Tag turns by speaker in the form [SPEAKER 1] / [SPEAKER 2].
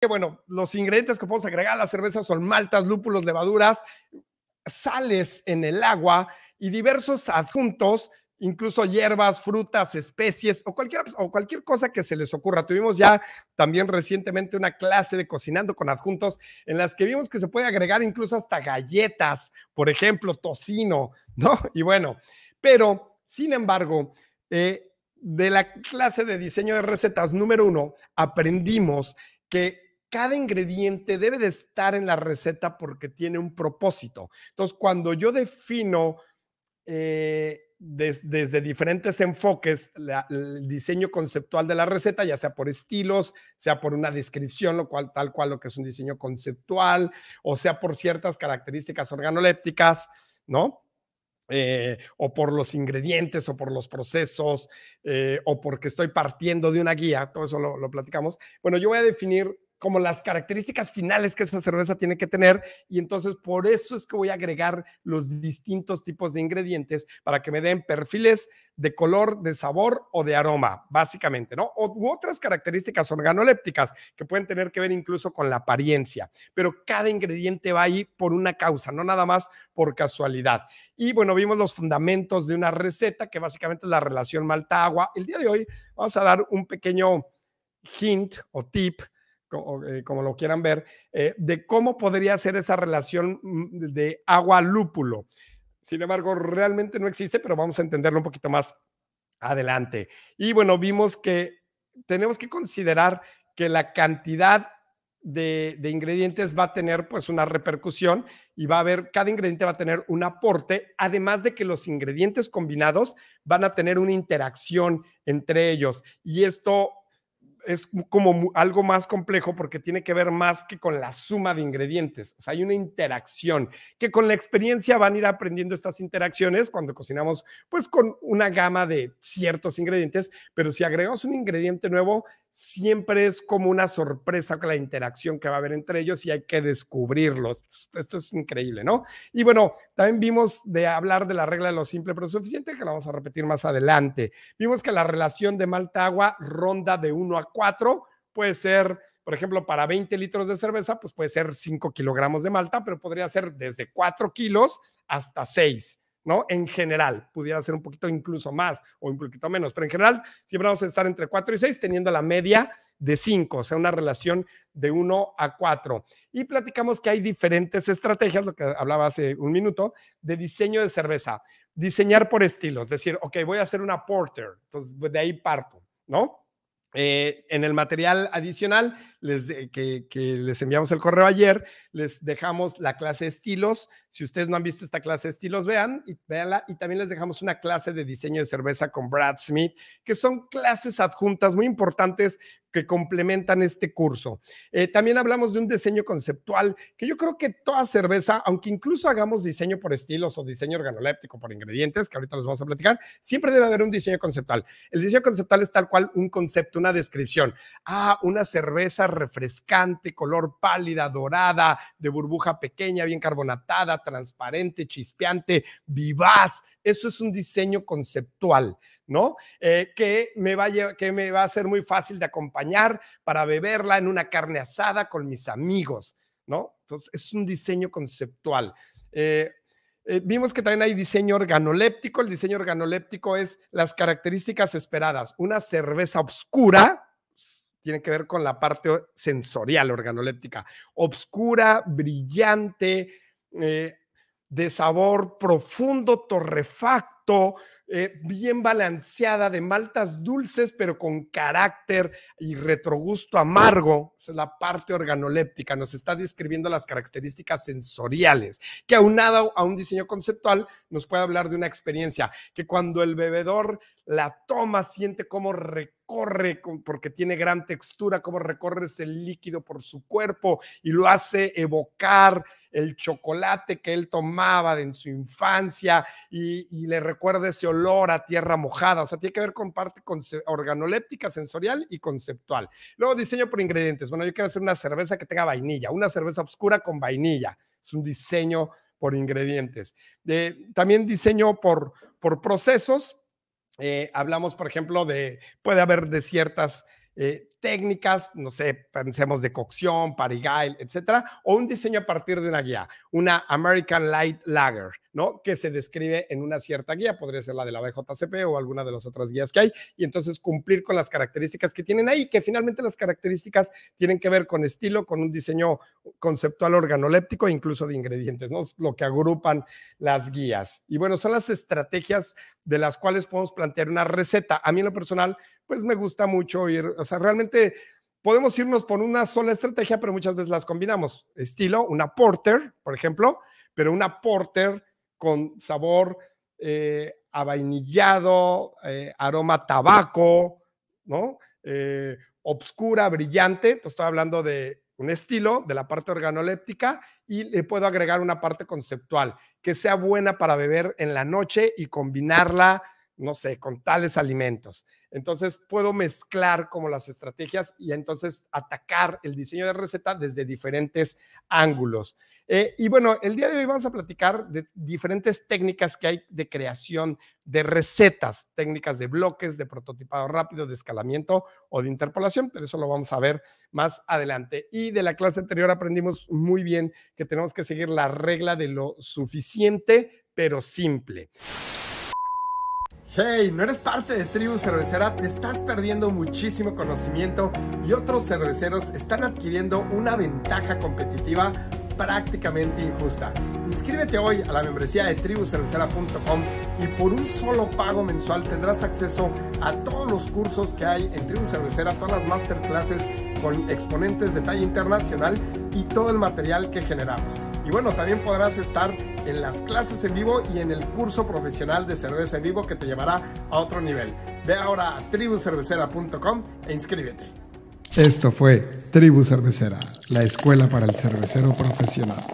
[SPEAKER 1] que bueno, los ingredientes que podemos agregar a la cerveza son maltas, lúpulos, levaduras, sales en el agua y diversos adjuntos, incluso hierbas, frutas, especies o cualquier, o cualquier cosa que se les ocurra. Tuvimos ya también recientemente una clase de cocinando con adjuntos en las que vimos que se puede agregar incluso hasta galletas, por ejemplo, tocino, ¿no? Y bueno, pero sin embargo, eh, de la clase de diseño de recetas número uno, aprendimos que cada ingrediente debe de estar en la receta porque tiene un propósito. Entonces, cuando yo defino eh, desde diferentes enfoques el diseño conceptual de la receta, ya sea por estilos, sea por una descripción, lo cual, tal cual lo que es un diseño conceptual, o sea por ciertas características organolépticas, ¿no? Eh, o por los ingredientes o por los procesos eh, o porque estoy partiendo de una guía, todo eso lo, lo platicamos. Bueno, yo voy a definir como las características finales que esa cerveza tiene que tener y entonces por eso es que voy a agregar los distintos tipos de ingredientes para que me den perfiles de color, de sabor o de aroma, básicamente, ¿no? O, u otras características organolépticas que pueden tener que ver incluso con la apariencia, pero cada ingrediente va ahí por una causa, no nada más por casualidad. Y bueno, vimos los fundamentos de una receta que básicamente es la relación malta-agua. El día de hoy vamos a dar un pequeño hint o tip eh, como, lo quieran ver, eh, de cómo podría ser esa relación mm, de agua-lúpulo. Sin embargo, realmente no existe, pero vamos a entenderlo un poquito más adelante. Y bueno, vimos que tenemos que considerar que la cantidad de, de, ingredientes va a tener pues una repercusión y va a haber, cada ingrediente va a tener un aporte, además de que los ingredientes combinados van a tener una interacción entre ellos. Y esto es como algo más complejo porque tiene que ver más que con la suma de ingredientes. O sea, hay una interacción que con la experiencia van a ir aprendiendo estas interacciones cuando cocinamos, pues con una gama de ciertos ingredientes, pero si agregamos un ingrediente nuevo, siempre es como una sorpresa la interacción que va a haber entre ellos y hay que descubrirlos. Pues, esto es increíble, ¿no? Y bueno, también vimos de hablar de la regla de lo simple pero suficiente, que la vamos a repetir más adelante. Vimos que la relación de Malta-Agua ronda de 1 a 4, puede ser... Por ejemplo, para 20 litros de cerveza, pues puede ser 5 kilogramos de malta, pero podría ser desde 4 kilos hasta 6. ¿no? En general, pudiera ser un poquito incluso más o un poquito menos, pero en general siempre vamos a estar entre 4 y 6 teniendo la media de 5, o sea, una relación de 1 a 4. Y platicamos que hay diferentes estrategias, lo que hablaba hace un minuto, de diseño de cerveza. Diseñar por estilos, decir, ok, voy a hacer una porter, entonces de ahí parto, ¿no? Eh, en el material adicional les que, les enviamos el correo ayer, les dejamos la clase estilos. Si ustedes no han visto esta clase de estilos, vean y véanla. Y también les dejamos una clase de diseño de cerveza con Brad Smith, que son clases adjuntas muy importantes que complementan este curso. Eh, también hablamos de un diseño conceptual, que yo creo que toda cerveza, aunque incluso hagamos diseño por estilos o diseño organoléptico por ingredientes, que ahorita los vamos a platicar, siempre debe haber un diseño conceptual. El diseño conceptual es tal cual un concepto, una descripción. Ah, una cerveza refrescante, color pálida, dorada, de burbuja pequeña, bien carbonatada, transparente, chispeante, vivaz, eso es un diseño conceptual, ¿no? Eh, que, me va a que me va a ser muy fácil de acompañar para beberla en una carne asada con mis amigos, ¿no? Entonces, es un diseño conceptual. Eh, eh, vimos que también hay diseño organoléptico. El diseño organoléptico es las características esperadas. Una cerveza oscura, tiene que ver con la parte sensorial organoléptica, obscura, brillante, de sabor profundo, torrefacto, eh, bien balanceada, de maltas dulces, pero con carácter y retrogusto amargo. es la parte organoléptica, nos está describiendo las características sensoriales, que aunado a un diseño conceptual nos puede hablar de una experiencia, que cuando el bebedor la toma, siente cómo recorre, porque tiene gran textura, cómo recorre ese líquido por su cuerpo y lo hace evocar el chocolate que él tomaba en su infancia y, le recuerda ese olor a tierra mojada. O sea, tiene que ver con parte organoléptica, sensorial y conceptual. Luego, diseño por ingredientes. Bueno, yo quiero hacer una cerveza que tenga vainilla, una cerveza oscura con vainilla. Es un diseño por ingredientes. Eh, también diseño por, por procesos. Eh, hablamos, por ejemplo, de, puede haber de ciertas eh, técnicas, no sé, pensemos de cocción, parigail, etcétera, o un diseño a partir de una guía, una American Light Lager, ¿no? Que se describe en una cierta guía, podría ser la de la BJCP o alguna de las otras guías que hay, y entonces cumplir con las características que tienen ahí, que finalmente las características tienen que ver con estilo, con un diseño conceptual organoléptico e incluso de ingredientes, ¿no? Es lo que agrupan las guías. Y bueno, son las estrategias de las cuales podemos plantear una receta. A mí en lo personal pues me gusta mucho ir, o sea, realmente podemos irnos por una sola estrategia, pero muchas veces las combinamos. Estilo, una porter, por ejemplo, pero una porter con sabor eh, avainillado, eh, aroma tabaco, ¿no? Eh, obscura, brillante. Entonces, estoy hablando de un estilo de la parte organoléptica y le puedo agregar una parte conceptual que sea buena para beber en la noche y combinarla no sé, con tales alimentos. Entonces puedo mezclar como las estrategias y entonces atacar el diseño de receta desde diferentes ángulos. Eh, y bueno, el día de hoy vamos a platicar de diferentes técnicas que hay de creación de recetas, técnicas de bloques, de prototipado rápido, de escalamiento o de interpolación, pero eso lo vamos a ver más adelante. Y de la clase anterior aprendimos muy bien que tenemos que seguir la regla de lo suficiente, pero simple. Hey, ¿no eres parte de Tribu Cervecera? Te estás perdiendo muchísimo conocimiento y otros cerveceros están adquiriendo una ventaja competitiva prácticamente injusta. Inscríbete hoy a la membresía de tribucervecera.com y por un solo pago mensual tendrás acceso a todos los cursos que hay en Tribu Cervecera, todas las masterclasses con exponentes de talla internacional y todo el material que generamos. Y bueno, también podrás estar en las clases en vivo y en el curso profesional de cerveza en vivo que te llevará a otro nivel. Ve ahora a tribucervecera.com e inscríbete. Esto fue Tribu Cervecera, la escuela para el cervecero profesional.